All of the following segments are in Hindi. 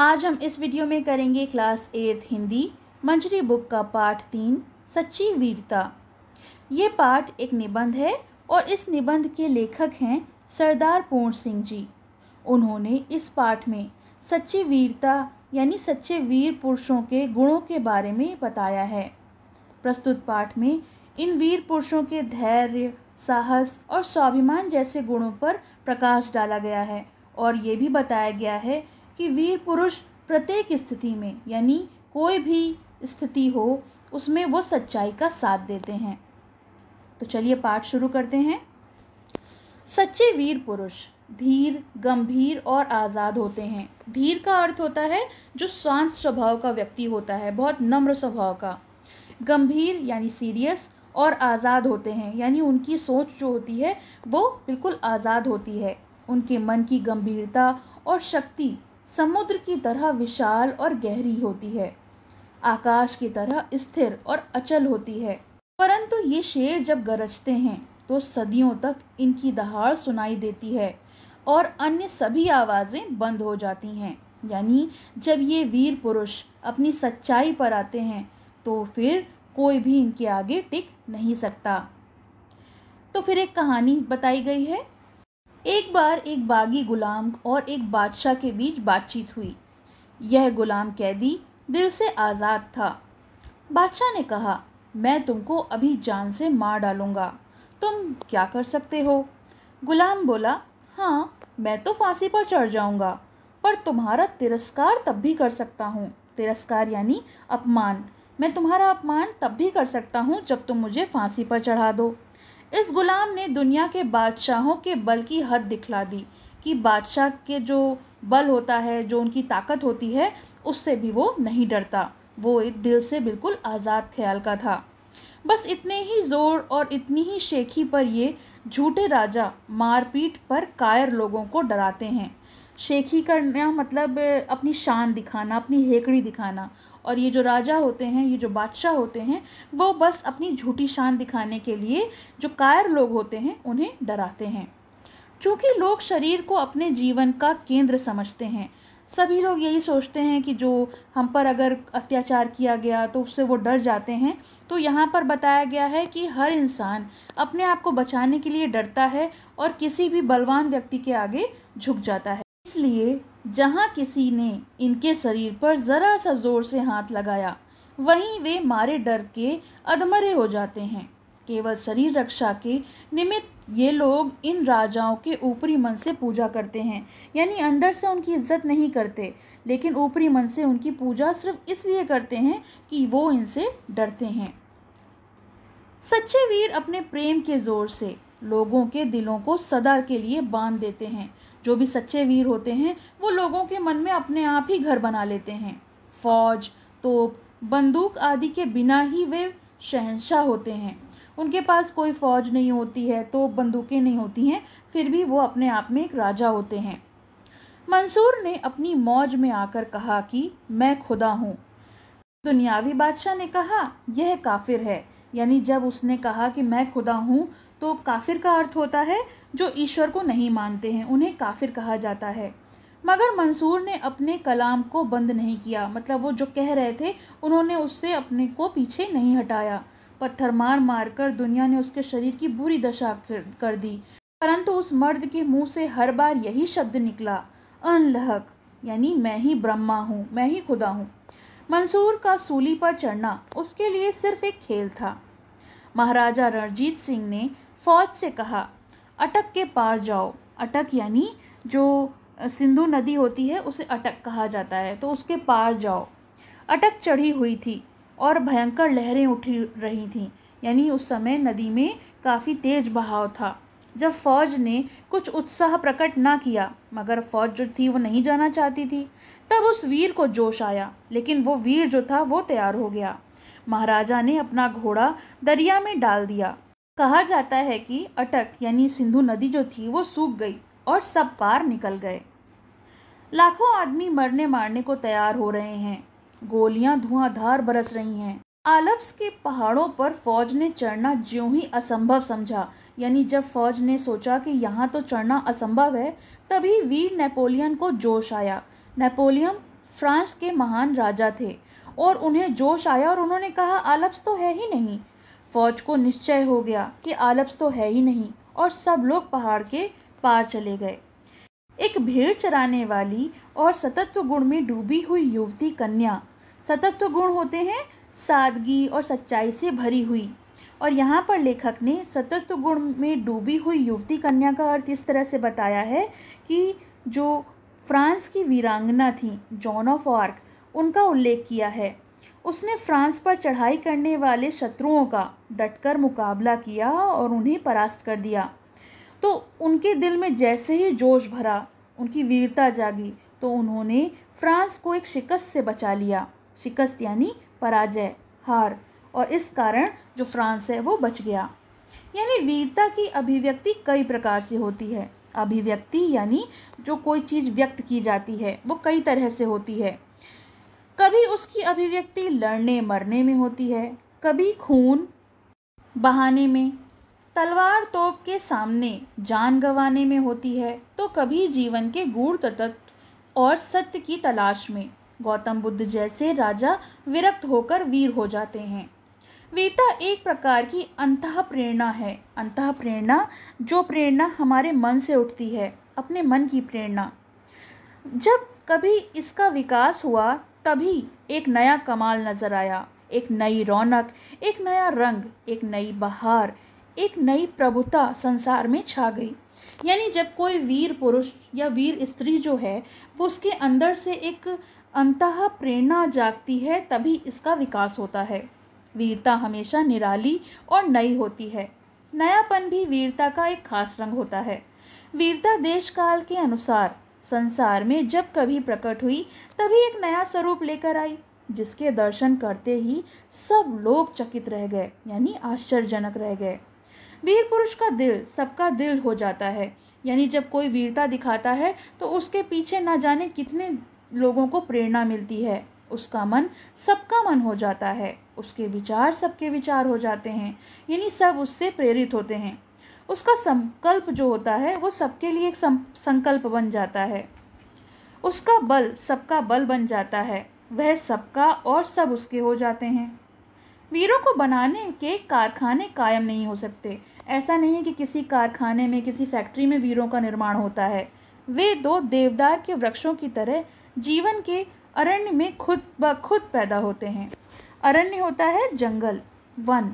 आज हम इस वीडियो में करेंगे class eight Hindi Manjari book का पाठ तीन सच्ची वीरता ये पाठ एक निबंध है और इस निबंध के लेखक हैं सरदार पूर्ण सिंह जी उन्होंने इस पाठ में सच्ची वीरता यानी सच्चे वीर पुरुषों के गुणों के बारे में बताया है प्रस्तुत पाठ में इन वीर पुरुषों के धैर्य साहस और स्वाभिमान जैसे गुणों पर प्रकाश डाला गया है और ये भी बताया गया है कि वीर पुरुष प्रत्येक स्थिति में यानी कोई भी स्थिति हो उसमें वो सच्चाई का साथ देते हैं तो चलिए पाठ शुरू करते हैं सच्चे वीर पुरुष धीर गंभीर और आज़ाद होते हैं धीर का अर्थ होता है जो शांत स्वभाव का व्यक्ति होता है बहुत नम्र स्वभाव का गंभीर यानी सीरियस और आज़ाद होते हैं यानी उनकी सोच जो होती है वो बिल्कुल आज़ाद होती है उनके मन की गंभीरता और शक्ति समुद्र की तरह विशाल और गहरी होती है आकाश की तरह स्थिर और अचल होती है परंतु ये शेर जब गरजते हैं तो सदियों तक इनकी दहाड़ सुनाई देती है और अन्य सभी आवाज़ें बंद हो जाती हैं यानी जब ये वीर पुरुष अपनी सच्चाई पर आते हैं तो फिर कोई भी इनके आगे टिक नहीं सकता तो फिर एक कहानी बताई गई है एक बार एक बागी गुलाम और एक बादशाह के बीच बातचीत हुई यह गुलाम कैदी दिल से आज़ाद था बादशाह ने कहा मैं तुमको अभी जान से मार डालूँगा तुम क्या कर सकते हो गुलाम बोला हाँ मैं तो फांसी पर चढ़ जाऊँगा पर तुम्हारा तिरस्कार तब भी कर सकता हूँ तिरस्कार यानी अपमान मैं तुम्हारा अपमान तब भी कर सकता हूँ जब तुम मुझे फांसी पर चढ़ा दो इस गुलाम ने दुनिया के बादशाहों के बल की हद दिखला दी कि बादशाह के जो बल होता है जो उनकी ताकत होती है उससे भी वो नहीं डरता वो दिल से बिल्कुल आज़ाद ख्याल का था बस इतने ही जोर और इतनी ही शेखी पर ये झूठे राजा मारपीट पर कायर लोगों को डराते हैं शेखी करना मतलब अपनी शान दिखाना अपनी हेकड़ी दिखाना और ये जो राजा होते हैं ये जो बादशाह होते हैं वो बस अपनी झूठी शान दिखाने के लिए जो कायर लोग होते हैं उन्हें डराते हैं चूँकि लोग शरीर को अपने जीवन का केंद्र समझते हैं सभी लोग यही सोचते हैं कि जो हम पर अगर अत्याचार किया गया तो उससे वो डर जाते हैं तो यहाँ पर बताया गया है कि हर इंसान अपने आप को बचाने के लिए डरता है और किसी भी बलवान व्यक्ति के आगे झुक जाता है इसलिए जहाँ किसी ने इनके शरीर पर ज़रा सा जोर से हाथ लगाया वहीं वे मारे डर के अधमरे हो जाते हैं केवल शरीर रक्षा के निमित्त ये लोग इन राजाओं के ऊपरी मन से पूजा करते हैं यानी अंदर से उनकी इज्जत नहीं करते लेकिन ऊपरी मन से उनकी पूजा सिर्फ इसलिए करते हैं कि वो इनसे डरते हैं सच्चे वीर अपने प्रेम के जोर से लोगों के दिलों को सदा के लिए बांध देते हैं जो भी सच्चे वीर होते हैं वो लोगों के मन में अपने आप ही घर बना लेते हैं फौज तोप बंदूक आदि के बिना ही वे शहनशाह होते हैं उनके पास कोई फौज नहीं होती है तो बंदूकें नहीं होती हैं फिर भी वो अपने आप में एक राजा होते हैं मंसूर ने अपनी मौज में आकर कहा कि मैं खुदा हूँ दुनियावी बादशाह ने कहा यह काफिर है यानी जब उसने कहा कि मैं खुदा हूँ तो काफिर का अर्थ होता है जो ईश्वर को नहीं मानते हैं उन्हें काफिर कहा जाता है मगर मंसूर ने अपने कलाम को बंद नहीं किया मतलब वो जो कह रहे थे उन्होंने उससे अपने को पीछे नहीं हटाया पत्थर मार मार कर दुनिया ने उसके शरीर की बुरी दशा कर दी परंतु उस मर्द के मुंह से हर बार यही शब्द निकला अनलहक यानी मैं ही ब्रह्मा हूँ मैं ही खुदा हूँ मंसूर का सूली पर चढ़ना उसके लिए सिर्फ एक खेल था महाराजा रणजीत सिंह ने फौज से कहा अटक के पार जाओ अटक यानी जो सिंधु नदी होती है उसे अटक कहा जाता है तो उसके पार जाओ अटक चढ़ी हुई थी और भयंकर लहरें उठी रही थीं यानी उस समय नदी में काफ़ी तेज बहाव था जब फौज ने कुछ उत्साह प्रकट ना किया मगर फौज जो थी वो नहीं जाना चाहती थी तब उस वीर को जोश आया लेकिन वो वीर जो था वो तैयार हो गया महाराजा ने अपना घोड़ा दरिया में डाल दिया कहा जाता है कि अटक यानी सिंधु नदी जो थी वो सूख गई और सब पार निकल गए लाखों आदमी मरने मारने को तैयार हो रहे हैं गोलियां धुआंधार बरस रही हैं आलप्स के पहाड़ों पर फौज ने चढ़ना ज्यों ही असंभव समझा यानी जब फौज ने सोचा कि यहाँ तो चढ़ना असंभव है तभी वीर नेपोलियन को जोश आया नेपोलियन फ्रांस के महान राजा थे और उन्हें जोश आया और उन्होंने कहा आलप्स तो है ही नहीं फौज को निश्चय हो गया कि आलप्स तो है ही नहीं और सब लोग पहाड़ के पार चले गए एक भेड़ चराने वाली और सतत्व गुण में डूबी हुई युवती कन्या सतत्व गुण होते हैं सादगी और सच्चाई से भरी हुई और यहाँ पर लेखक ने सतत्व गुण में डूबी हुई युवती कन्या का अर्थ इस तरह से बताया है कि जो फ्रांस की वीरांगना थी जॉन ऑफ आर्क उनका उल्लेख किया है उसने फ्रांस पर चढ़ाई करने वाले शत्रुओं का डटकर मुकाबला किया और उन्हें परास्त कर दिया तो उनके दिल में जैसे ही जोश भरा उनकी वीरता जागी तो उन्होंने फ्रांस को एक शिकस्त से बचा लिया शिकस्त यानी पराजय हार और इस कारण जो फ्रांस है वो बच गया यानी वीरता की अभिव्यक्ति कई प्रकार से होती है अभिव्यक्ति यानी जो कोई चीज़ व्यक्त की जाती है वो कई तरह से होती है कभी उसकी अभिव्यक्ति लड़ने मरने में होती है कभी खून बहाने में तलवार तोप के सामने जान गंवाने में होती है तो कभी जीवन के गूढ़ तत्व और सत्य की तलाश में गौतम बुद्ध जैसे राजा विरक्त होकर वीर हो जाते हैं वीटा एक प्रकार की अंतः प्रेरणा है अंत प्रेरणा जो प्रेरणा हमारे मन से उठती है अपने मन की प्रेरणा जब कभी इसका विकास हुआ तभी एक नया कमाल नज़र आया एक नई रौनक एक नया रंग एक नई बहार एक नई प्रभुता संसार में छा गई यानी जब कोई वीर पुरुष या वीर स्त्री जो है वो उसके अंदर से एक अंतः प्रेरणा जागती है तभी इसका विकास होता है वीरता हमेशा निराली और नई होती है नयापन भी वीरता का एक खास रंग होता है वीरता देश काल के अनुसार संसार में जब कभी प्रकट हुई तभी एक नया स्वरूप लेकर आई जिसके दर्शन करते ही सब लोग चकित रह गए यानी आश्चर्यजनक रह गए वीर पुरुष का दिल सबका दिल हो जाता है यानी जब कोई वीरता दिखाता है तो उसके पीछे ना जाने कितने लोगों को प्रेरणा मिलती है उसका मन सबका मन हो जाता है उसके विचार सबके विचार हो जाते हैं यानी सब उससे प्रेरित होते हैं उसका संकल्प जो होता है वो सबके लिए एक संकल्प बन जाता है उसका बल सबका बल बन जाता है वह सबका और सब उसके हो जाते हैं वीरों को बनाने के कारखाने कायम नहीं हो सकते ऐसा नहीं है कि किसी कारखाने में किसी फैक्ट्री में वीरों का निर्माण होता है वे दो देवदार के वृक्षों की तरह जीवन के अरण्य में खुद ब खुद पैदा होते हैं अरण्य होता है जंगल वन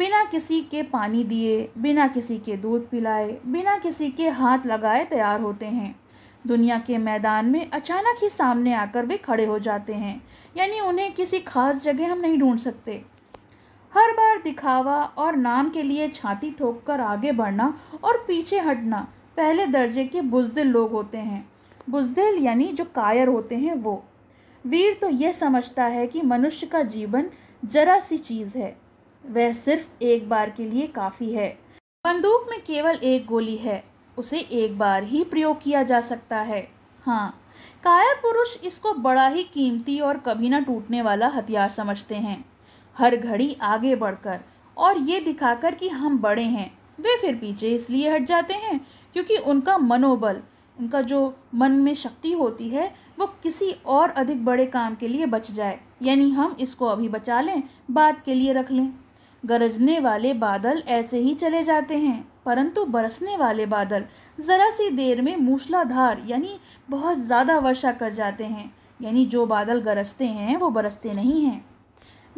बिना किसी के पानी दिए बिना किसी के दूध पिलाए बिना किसी के हाथ लगाए तैयार होते हैं दुनिया के मैदान में अचानक ही सामने आकर वे खड़े हो जाते हैं यानी उन्हें किसी खास जगह हम नहीं ढूंढ सकते हर बार दिखावा और नाम के लिए छाती ठोक कर आगे बढ़ना और पीछे हटना पहले दर्जे के बुजदिल लोग होते हैं बुजदिल यानी जो कायर होते हैं वो वीर तो यह समझता है कि मनुष्य का जीवन जरा सी चीज़ है वह सिर्फ एक बार के लिए काफ़ी है बंदूक में केवल एक गोली है उसे एक बार ही प्रयोग किया जा सकता है हाँ कायर पुरुष इसको बड़ा ही कीमती और कभी ना टूटने वाला हथियार समझते हैं हर घड़ी आगे बढ़कर और ये दिखाकर कि हम बड़े हैं वे फिर पीछे इसलिए हट जाते हैं क्योंकि उनका मनोबल उनका जो मन में शक्ति होती है वो किसी और अधिक बड़े काम के लिए बच जाए यानी हम इसको अभी बचा लें बाद के लिए रख लें गरजने वाले बादल ऐसे ही चले जाते हैं परंतु बरसने वाले बादल ज़रा सी देर में मूसलाधार यानी बहुत ज़्यादा वर्षा कर जाते हैं यानी जो बादल गरजते हैं वो बरसते नहीं हैं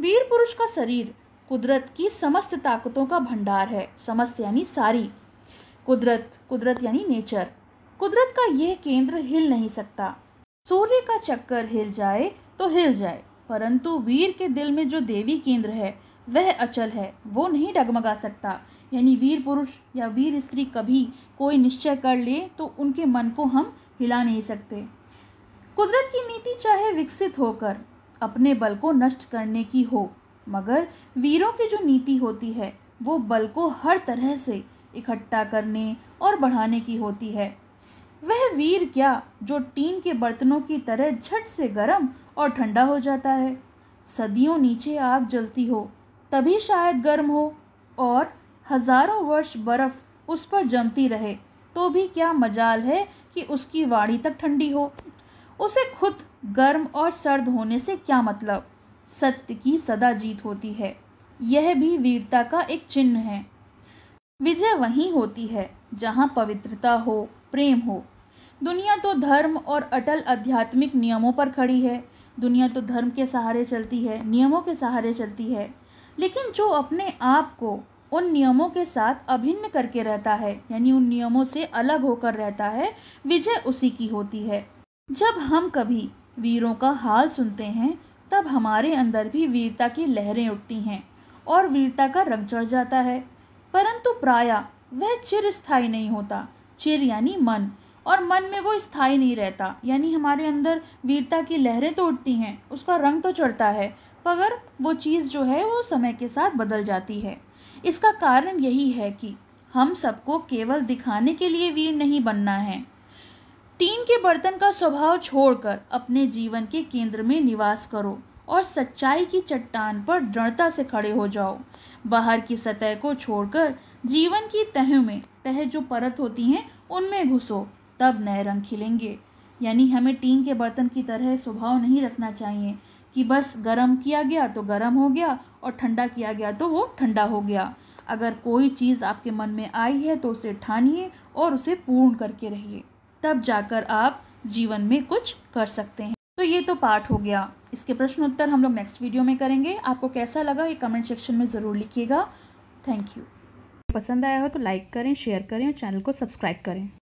वीर पुरुष का शरीर कुदरत की समस्त ताकतों का भंडार है समस्त यानी सारी कुदरत कुदरत यानी नेचर कुदरत का यह केंद्र हिल नहीं सकता सूर्य का चक्कर हिल जाए तो हिल जाए परंतु वीर के दिल में जो देवी केंद्र है वह अचल है वो नहीं डगमगा सकता यानी वीर पुरुष या वीर स्त्री कभी कोई निश्चय कर ले तो उनके मन को हम हिला नहीं सकते कुदरत की नीति चाहे विकसित होकर अपने बल को नष्ट करने की हो मगर वीरों की जो नीति होती है वो बल को हर तरह से इकट्ठा करने और बढ़ाने की होती है वह वीर क्या जो टीन के बर्तनों की तरह झट से गर्म और ठंडा हो जाता है सदियों नीचे आग जलती हो तभी शायद गर्म हो और हज़ारों वर्ष बर्फ़ उस पर जमती रहे तो भी क्या मजाल है कि उसकी वाड़ी तक ठंडी हो उसे खुद गर्म और सर्द होने से क्या मतलब सत्य की सदा जीत होती है यह भी वीरता का एक चिन्ह है विजय वहीं होती है जहाँ पवित्रता हो प्रेम हो दुनिया तो धर्म और अटल आध्यात्मिक नियमों पर खड़ी है दुनिया तो धर्म के सहारे चलती है नियमों के सहारे चलती है लेकिन जो अपने आप को उन नियमों के साथ अभिन्न करके रहता है यानी उन नियमों से अलग होकर रहता है विजय उसी की होती है जब हम कभी वीरों का हाल सुनते हैं तब हमारे अंदर भी वीरता की लहरें उठती हैं और वीरता का रंग चढ़ जाता है परंतु प्राय वह स्थायी नहीं होता चिर यानी मन और मन में वो स्थायी नहीं रहता यानी हमारे अंदर वीरता की लहरें तो उठती हैं उसका रंग तो चढ़ता है मगर वो चीज़ जो है वो समय के साथ बदल जाती है इसका कारण यही है कि हम सबको केवल दिखाने के लिए वीर नहीं बनना है टीन के बर्तन का स्वभाव छोड़कर अपने जीवन के केंद्र में निवास करो और सच्चाई की चट्टान पर दृढ़ता से खड़े हो जाओ बाहर की सतह को छोड़कर जीवन की तह में तह जो परत होती हैं उनमें घुसो तब नए रंग खिलेंगे यानी हमें टीन के बर्तन की तरह स्वभाव नहीं रखना चाहिए कि बस गर्म किया गया तो गर्म हो गया और ठंडा किया गया तो वो ठंडा हो गया अगर कोई चीज़ आपके मन में आई है तो उसे ठानिए और उसे पूर्ण करके रहिए तब जाकर आप जीवन में कुछ कर सकते हैं तो ये तो पाठ हो गया इसके प्रश्न उत्तर हम लोग नेक्स्ट वीडियो में करेंगे आपको कैसा लगा ये कमेंट सेक्शन में ज़रूर लिखिएगा थैंक यू पसंद आया हो तो लाइक करें शेयर करें और चैनल को सब्सक्राइब करें